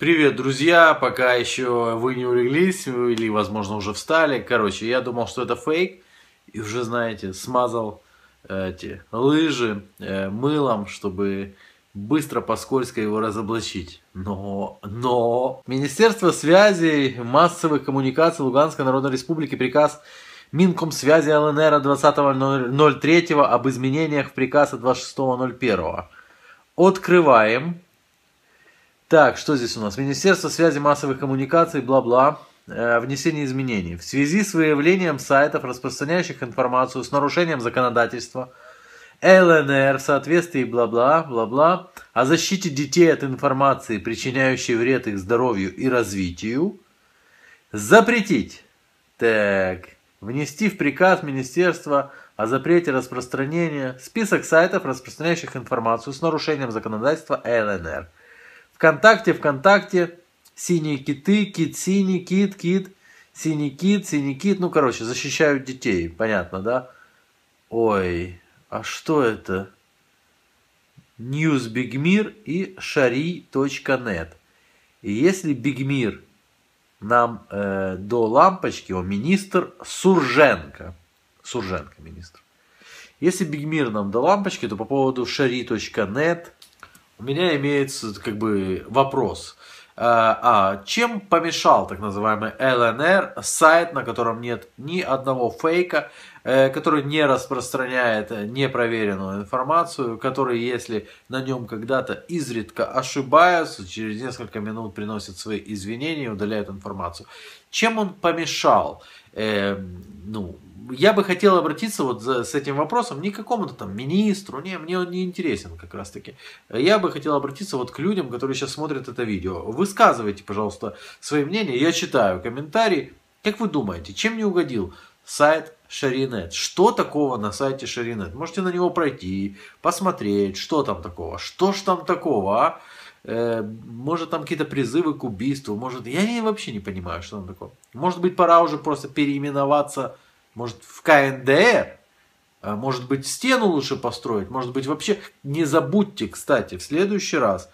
Привет, друзья! Пока еще вы не улеглись или, возможно, уже встали. Короче, я думал, что это фейк. И уже, знаете, смазал э, эти лыжи э, мылом, чтобы быстро по скользко его разоблачить. Но, но... Министерство связи, массовых коммуникаций Луганской Народной Республики приказ Минкомсвязи ЛНР 20.03 об изменениях в приказ 26.01. Открываем так, что здесь у нас? Министерство связи массовых коммуникаций, бла-бла. Э, внесение изменений. В связи с выявлением сайтов, распространяющих информацию с нарушением законодательства, ЛНР в соответствии бла-бла, бла-бла, о защите детей от информации, причиняющей вред их здоровью и развитию, запретить. Так, внести в приказ Министерства о запрете распространения список сайтов, распространяющих информацию с нарушением законодательства ЛНР – ВКонтакте, ВКонтакте, синие киты, кит синий, кит, кит, синий кит, синий кит. Ну, короче, защищают детей, понятно, да? Ой, а что это? News Big Мир и шари.нет. И если Big Мир нам э, до лампочки, он министр Сурженко. Сурженко министр. Если Бигмир нам до лампочки, то по поводу шари.нет – у меня имеется как бы вопрос. Э, а, чем помешал так называемый ЛНР, сайт, на котором нет ни одного фейка, э, который не распространяет непроверенную информацию, который, если на нем когда-то изредка ошибаются, через несколько минут приносит свои извинения и удаляет информацию. Чем он помешал? Э, ну, я бы хотел обратиться вот за, с этим вопросом не к какому-то там министру, не, мне он не интересен как раз таки. Я бы хотел обратиться вот к людям, которые сейчас смотрят это видео. Высказывайте, пожалуйста, свои мнения, я читаю комментарии. Как вы думаете, чем не угодил сайт Шаринет? Что такого на сайте Шаринет? Можете на него пройти, посмотреть, что там такого, что ж там такого, а? Э, может там какие-то призывы к убийству, может, я вообще не понимаю, что там такое. Может быть, пора уже просто переименоваться может, в КНДР? А, может быть, стену лучше построить? Может быть, вообще... Не забудьте, кстати, в следующий раз,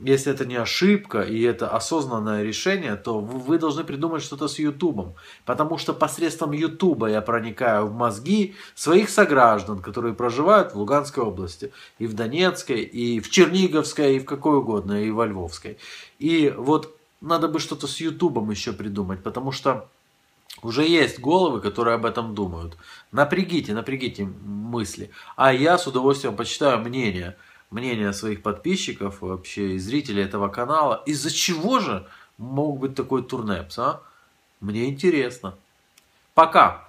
если это не ошибка и это осознанное решение, то вы должны придумать что-то с Ютубом. Потому что посредством Ютуба я проникаю в мозги своих сограждан, которые проживают в Луганской области. И в Донецкой, и в Черниговской, и в какой угодно, и во Львовской. И вот надо бы что-то с Ютубом еще придумать, потому что уже есть головы, которые об этом думают. Напрягите, напрягите мысли. А я с удовольствием почитаю мнение, мнение своих подписчиков, вообще и зрителей этого канала. Из-за чего же мог быть такой турнепс, а? Мне интересно. Пока!